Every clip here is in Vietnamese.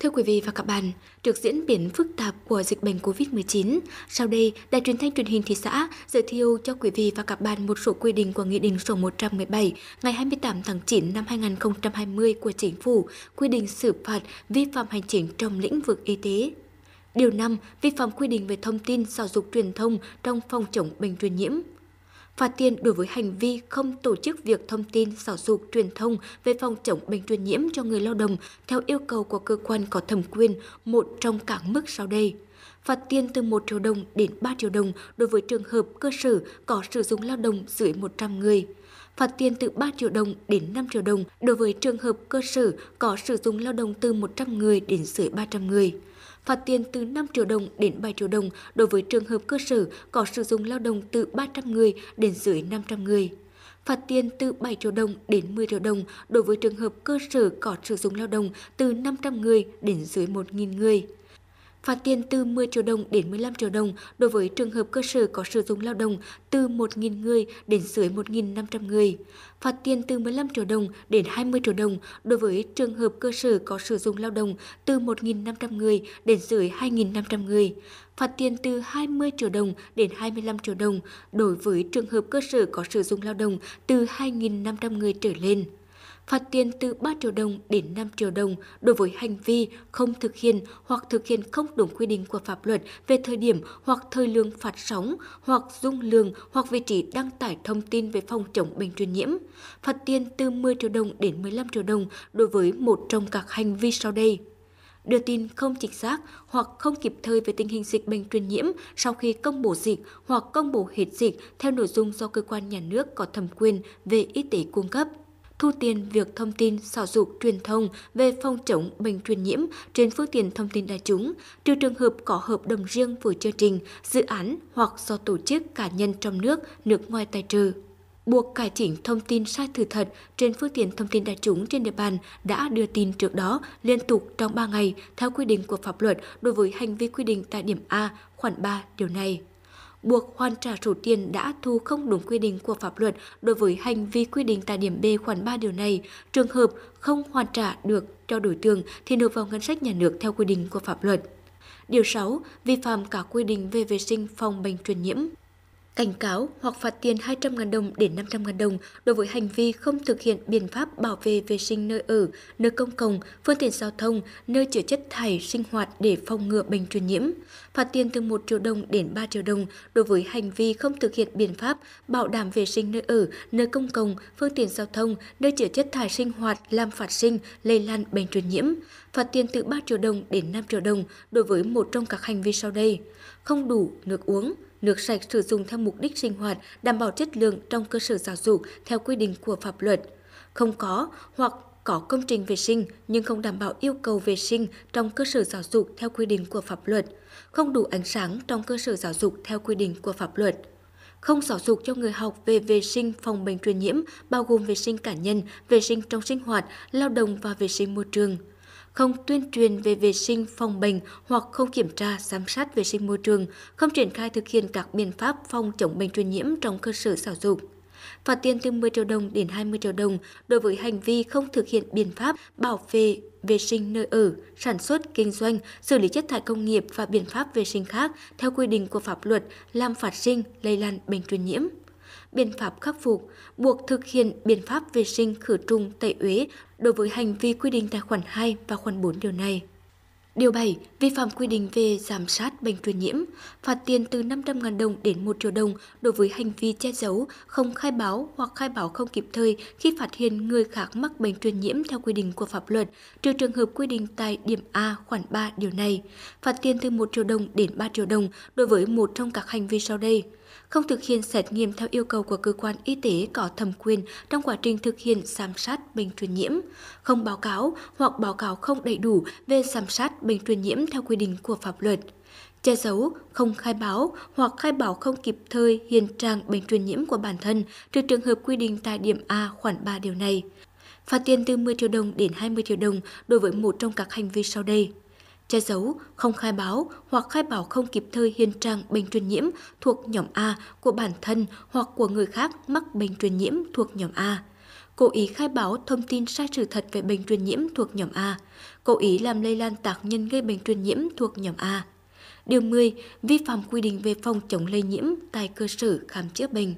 Thưa quý vị và các bạn, trước diễn biến phức tạp của dịch bệnh COVID-19, sau đây Đài truyền thanh truyền hình thị xã giới thiệu cho quý vị và các bạn một số quy định của Nghị định số 117 ngày 28 tháng 9 năm 2020 của Chính phủ quy định xử phạt vi phạm hành chính trong lĩnh vực y tế. Điều 5. Vi phạm quy định về thông tin giáo dục truyền thông trong phòng chống bệnh truyền nhiễm phạt tiền đối với hành vi không tổ chức việc thông tin giáo dục truyền thông về phòng chống bệnh truyền nhiễm cho người lao động theo yêu cầu của cơ quan có thẩm quyền một trong các mức sau đây phạt tiền từ 1 triệu đồng đến 3 triệu đồng đối với trường hợp cơ sở có sử dụng lao động dưới 100 người. Phạt tiền từ 3 triệu đồng đến 5 triệu đồng đối với trường hợp cơ sở có sử dụng lao động từ 100 người đến dưới 300 người phạt tiền từ 5 triệu đồng đến 7 triệu đồng đối với trường hợp cơ sở có sử dụng lao động từ 300 người đến dưới 500 người phạt tiền từ 7 triệu đồng đến 10 triệu đồng đối với trường hợp cơ sở có sử dụng lao động từ 500 người đến dưới 1.000 người phạt tiền từ 10 triệu đồng đến 15 triệu đồng đối với trường hợp cơ sở có sử dụng lao động từ 1.000 người đến dưới 1.500 người, phạt tiền từ 15 triệu đồng đến 20 triệu đồng đối với trường hợp cơ sở có sử dụng lao động từ 1.500 người đến dưới 2.500 người, phạt tiền từ 20 triệu đồng đến 25 triệu đồng đối với trường hợp cơ sở có sử dụng lao động từ 2.500 người trở lên phạt tiền từ 3 triệu đồng đến 5 triệu đồng đối với hành vi không thực hiện hoặc thực hiện không đúng quy định của pháp luật về thời điểm hoặc thời lượng phạt sóng hoặc dung lượng hoặc vị trí đăng tải thông tin về phòng chống bệnh truyền nhiễm. Phạt tiền từ 10 triệu đồng đến 15 triệu đồng đối với một trong các hành vi sau đây đưa tin không chính xác hoặc không kịp thời về tình hình dịch bệnh truyền nhiễm sau khi công bố dịch hoặc công bố hết dịch theo nội dung do cơ quan nhà nước có thẩm quyền về y tế cung cấp thu tiền việc thông tin giáo dục truyền thông về phòng chống bệnh truyền nhiễm trên phương tiện thông tin đại chúng, trừ trường hợp có hợp đồng riêng với chương trình, dự án hoặc do tổ chức cá nhân trong nước, nước ngoài tài trợ buộc cải chỉnh thông tin sai sự thật trên phương tiện thông tin đại chúng trên địa bàn đã đưa tin trước đó liên tục trong 3 ngày theo quy định của pháp luật đối với hành vi quy định tại điểm A khoản 3 điều này buộc hoàn trả số tiền đã thu không đúng quy định của pháp luật đối với hành vi quy định tại điểm B khoản 3 điều này. Trường hợp không hoàn trả được cho đối tượng thì nộp vào ngân sách nhà nước theo quy định của pháp luật. Điều 6. Vi phạm cả quy định về vệ sinh phòng bệnh truyền nhiễm cảnh cáo hoặc phạt tiền 200.000 đồng đến 500.000 đồng đối với hành vi không thực hiện biện pháp bảo vệ vệ sinh nơi ở, nơi công cộng, phương tiện giao thông, nơi chứa chất thải sinh hoạt để phòng ngừa bệnh truyền nhiễm. Phạt tiền từ 1 triệu đồng đến 3 triệu đồng đối với hành vi không thực hiện biện pháp bảo đảm vệ sinh nơi ở, nơi công cộng, phương tiện giao thông, nơi chứa chất thải sinh hoạt làm phát sinh, lây lan bệnh truyền nhiễm. Phạt tiền từ 3 triệu đồng đến 5 triệu đồng đối với một trong các hành vi sau đây: không đủ nước uống, Nước sạch sử dụng theo mục đích sinh hoạt, đảm bảo chất lượng trong cơ sở giáo dục theo quy định của pháp luật. Không có hoặc có công trình vệ sinh nhưng không đảm bảo yêu cầu vệ sinh trong cơ sở giáo dục theo quy định của pháp luật, không đủ ánh sáng trong cơ sở giáo dục theo quy định của pháp luật, không giáo dục cho người học về vệ sinh phòng bệnh truyền nhiễm bao gồm vệ sinh cá nhân, vệ sinh trong sinh hoạt, lao động và vệ sinh môi trường không tuyên truyền về vệ sinh phòng bệnh hoặc không kiểm tra giám sát vệ sinh môi trường, không triển khai thực hiện các biện pháp phòng chống bệnh truyền nhiễm trong cơ sở giáo dục. Phạt tiền từ 10 triệu đồng đến 20 triệu đồng đối với hành vi không thực hiện biện pháp bảo vệ vệ sinh nơi ở, sản xuất, kinh doanh, xử lý chất thải công nghiệp và biện pháp vệ sinh khác theo quy định của pháp luật làm phát sinh, lây lan bệnh truyền nhiễm biện pháp khắc phục, buộc thực hiện biện pháp vệ sinh khử trùng tẩy uế đối với hành vi quy định tại khoản 2 và khoản 4 điều này. Điều 7. Vi phạm quy định về giám sát bệnh truyền nhiễm, phạt tiền từ 500.000 đồng đến 1 triệu đồng đối với hành vi che giấu, không khai báo hoặc khai báo không kịp thời khi phát hiện người khác mắc bệnh truyền nhiễm theo quy định của pháp luật, trừ trường hợp quy định tại điểm A khoản 3 điều này. Phạt tiền từ 1 triệu đồng đến 3 triệu đồng đối với một trong các hành vi sau đây không thực hiện xét nghiệm theo yêu cầu của cơ quan y tế có thẩm quyền trong quá trình thực hiện giám sát bệnh truyền nhiễm, không báo cáo hoặc báo cáo không đầy đủ về giám sát bệnh truyền nhiễm theo quy định của pháp luật che giấu, không khai báo hoặc khai báo không kịp thời hiện trạng bệnh truyền nhiễm của bản thân trừ trường hợp quy định tại điểm A khoản 3 điều này. Phạt tiền từ 10 triệu đồng đến 20 triệu đồng đối với một trong các hành vi sau đây che giấu, không khai báo hoặc khai báo không kịp thời hiện trạng bệnh truyền nhiễm thuộc nhóm A của bản thân hoặc của người khác mắc bệnh truyền nhiễm thuộc nhóm A cố ý khai báo thông tin sai sự thật về bệnh truyền nhiễm thuộc nhóm A, cố ý làm lây lan tác nhân gây bệnh truyền nhiễm thuộc nhóm A. Điều 10. Vi phạm quy định về phòng chống lây nhiễm tại cơ sở khám chữa bệnh.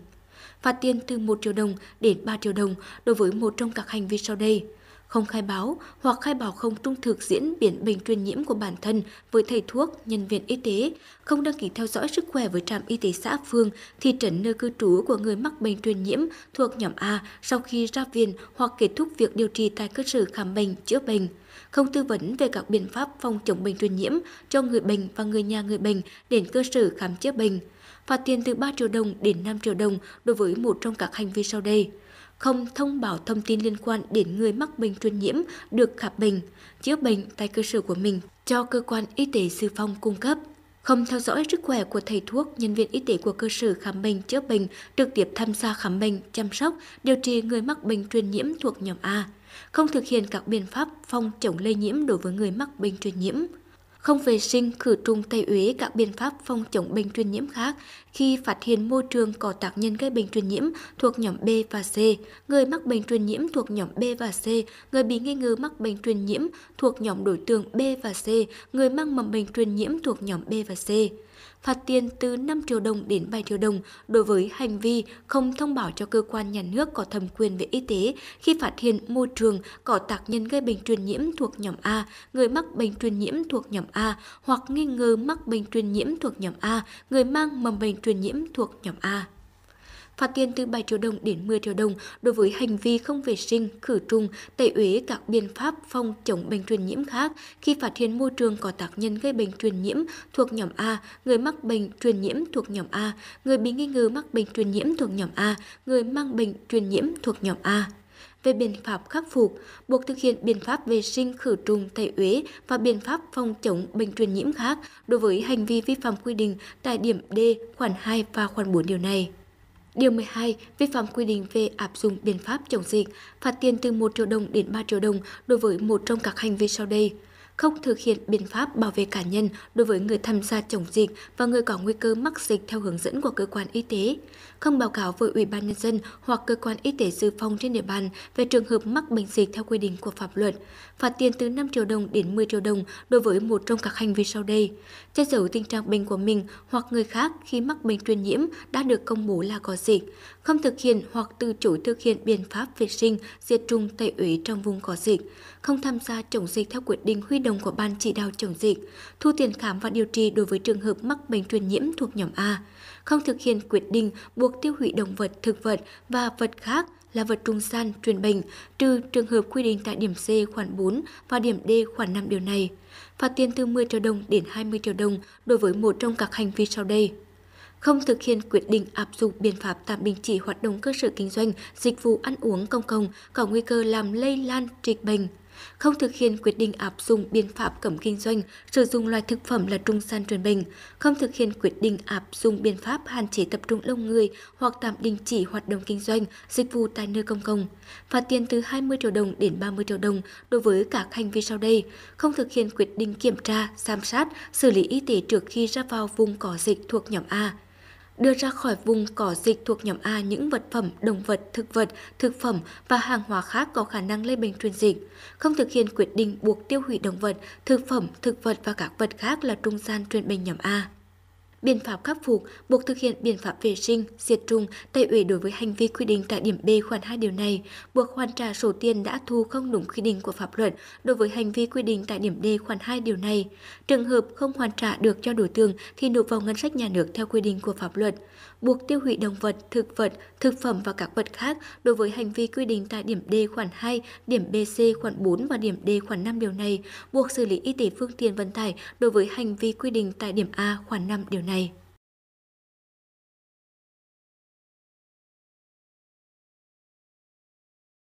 Phạt tiền từ 1 triệu đồng đến 3 triệu đồng đối với một trong các hành vi sau đây không khai báo hoặc khai báo không trung thực diễn biến bệnh truyền nhiễm của bản thân với thầy thuốc, nhân viên y tế, không đăng ký theo dõi sức khỏe với trạm y tế xã phường, thị trấn nơi cư trú của người mắc bệnh truyền nhiễm thuộc nhóm A sau khi ra viện hoặc kết thúc việc điều trị tại cơ sở khám bệnh, chữa bệnh không tư vấn về các biện pháp phòng chống bệnh truyền nhiễm cho người bệnh và người nhà người bệnh đến cơ sở khám chữa bệnh, phạt tiền từ 3 triệu đồng đến 5 triệu đồng đối với một trong các hành vi sau đây không thông báo thông tin liên quan đến người mắc bệnh truyền nhiễm được khám bệnh, chữa bệnh tại cơ sở của mình cho cơ quan y tế dự phòng cung cấp không theo dõi sức khỏe của thầy thuốc, nhân viên y tế của cơ sở khám bệnh chữa bệnh trực tiếp tham gia khám bệnh, chăm sóc, điều trị người mắc bệnh truyền nhiễm thuộc nhóm A, không thực hiện các biện pháp phòng chống lây nhiễm đối với người mắc bệnh truyền nhiễm, không vệ sinh khử trùng tẩy uế các biện pháp phòng chống bệnh truyền nhiễm khác khi phát hiện môi trường có tác nhân gây bệnh truyền nhiễm thuộc nhóm B và C, người mắc bệnh truyền nhiễm thuộc nhóm B và C, người bị nghi ngờ mắc bệnh truyền nhiễm thuộc nhóm đối tượng B và C, người mang mầm bệnh truyền nhiễm thuộc nhóm B và C phạt tiền từ 5 triệu đồng đến 7 triệu đồng đối với hành vi không thông báo cho cơ quan nhà nước có thẩm quyền về y tế khi phát hiện môi trường có tác nhân gây bệnh truyền nhiễm thuộc nhóm A, người mắc bệnh truyền nhiễm thuộc nhóm A hoặc nghi ngờ mắc bệnh truyền nhiễm thuộc nhóm A, người mang mầm bệnh truyền nhiễm thuộc nhóm A phạt tiền từ 7 triệu đồng đến 10 triệu đồng đối với hành vi không vệ sinh, khử trùng, tẩy uế các biện pháp phòng chống bệnh truyền nhiễm khác khi phát hiện môi trường có tác nhân gây bệnh truyền nhiễm thuộc nhóm A, người mắc bệnh truyền nhiễm thuộc nhóm A, người bị nghi ngờ mắc bệnh truyền nhiễm thuộc nhóm A, người mang bệnh truyền nhiễm thuộc nhóm A về biện pháp khắc phục, buộc thực hiện biện pháp vệ sinh khử trùng tẩy uế và biện pháp phòng chống bệnh truyền nhiễm khác đối với hành vi vi phạm quy định tại điểm D khoản 2 và khoản 4 điều này. Điều 12, vi phạm quy định về áp dụng biện pháp chống dịch, phạt tiền từ 1 triệu đồng đến 3 triệu đồng đối với một trong các hành vi sau đây không thực hiện biện pháp bảo vệ cá nhân đối với người tham gia chống dịch và người có nguy cơ mắc dịch theo hướng dẫn của cơ quan y tế, không báo cáo với Ủy ban Nhân dân hoặc cơ quan y tế dự phòng trên địa bàn về trường hợp mắc bệnh dịch theo quy định của pháp luật, phạt tiền từ 5 triệu đồng đến 10 triệu đồng đối với một trong các hành vi sau đây, che giấu tình trạng bệnh của mình hoặc người khác khi mắc bệnh truyền nhiễm đã được công bố là có dịch, không thực hiện hoặc từ chối thực hiện biện pháp vệ sinh diệt trùng tẩy uế trong vùng có dịch, không tham gia chống dịch theo quyết định huy động động của Ban chỉ đạo chống dịch, thu tiền khám và điều trị đối với trường hợp mắc bệnh truyền nhiễm thuộc nhóm A, không thực hiện quyết định buộc tiêu hủy động vật, thực vật và vật khác là vật trung gian truyền bệnh, trừ trường hợp quy định tại điểm C khoản 4 và điểm D khoản 5 điều này. Phạt tiền từ 10 triệu đồng đến 20 triệu đồng đối với một trong các hành vi sau đây không thực hiện quyết định áp dụng biện pháp tạm đình chỉ hoạt động cơ sở kinh doanh, dịch vụ ăn uống công cộng có nguy cơ làm lây lan dịch bệnh không thực hiện quyết định áp dụng biện pháp cấm kinh doanh sử dụng loại thực phẩm là trung gian truyền bình, không thực hiện quyết định áp dụng biện pháp hạn chế tập trung đông người hoặc tạm đình chỉ hoạt động kinh doanh, dịch vụ tại nơi công cộng, phạt tiền từ 20 triệu đồng đến 30 triệu đồng đối với các hành vi sau đây, không thực hiện quyết định kiểm tra, giám sát, xử lý y tế trước khi ra vào vùng có dịch thuộc nhóm A đưa ra khỏi vùng cỏ dịch thuộc nhóm A những vật phẩm, động vật, thực vật, thực phẩm và hàng hóa khác có khả năng lây bệnh truyền dịch, không thực hiện quyết định buộc tiêu hủy động vật, thực phẩm, thực vật và các vật khác là trung gian truyền bệnh nhóm A biện pháp khắc phục, buộc thực hiện biện pháp vệ sinh, diệt trùng, tẩy uế đối với hành vi quy định tại điểm B khoản 2 điều này, buộc hoàn trả số tiền đã thu không đúng quy định của pháp luật đối với hành vi quy định tại điểm D khoản 2 điều này. Trường hợp không hoàn trả được cho đối tượng thì nộp vào ngân sách nhà nước theo quy định của pháp luật. Buộc tiêu hủy động vật, thực vật, thực phẩm và các vật khác đối với hành vi quy định tại điểm D khoản 2, điểm BC khoản 4 và điểm D khoản 5 điều này, buộc xử lý y tế phương tiện vận tải đối với hành vi quy định tại điểm A khoản 5 điều này này